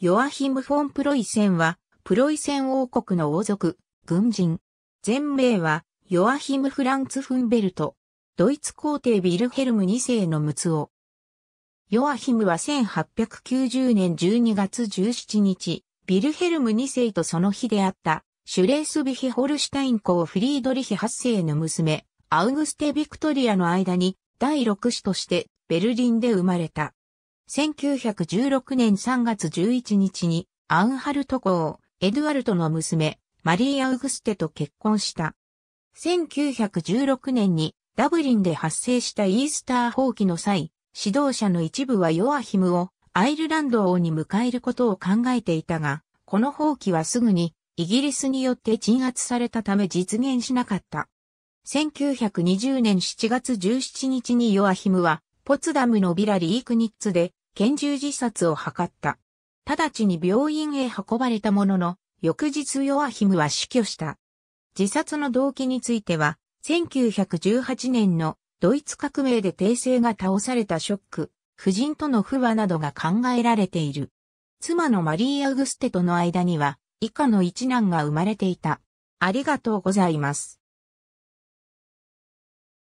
ヨアヒム・フォン・プロイセンは、プロイセン王国の王族、軍人。全名は、ヨアヒム・フランツ・フンベルト。ドイツ皇帝ビルヘルム2世の息子。ヨアヒムは1890年12月17日、ビルヘルム2世とその日であった、シュレースビヒ・ホルシュタイン公フリードリヒ8世の娘、アウグステ・ビクトリアの間に、第6子として、ベルリンで生まれた。1916年3月11日にアウンハルト公、エドゥアルトの娘、マリー・アウグステと結婚した。1916年にダブリンで発生したイースター放棄の際、指導者の一部はヨアヒムをアイルランド王に迎えることを考えていたが、この放棄はすぐにイギリスによって鎮圧されたため実現しなかった。1920年7月17日にヨアヒムはポツダムのビラリークニッツで拳銃自殺を図った。直ちに病院へ運ばれたものの、翌日ヨアヒムは死去した。自殺の動機については、1918年のドイツ革命で帝政が倒されたショック、夫人との不和などが考えられている。妻のマリー・アグステとの間には、以下の一男が生まれていた。ありがとうございます。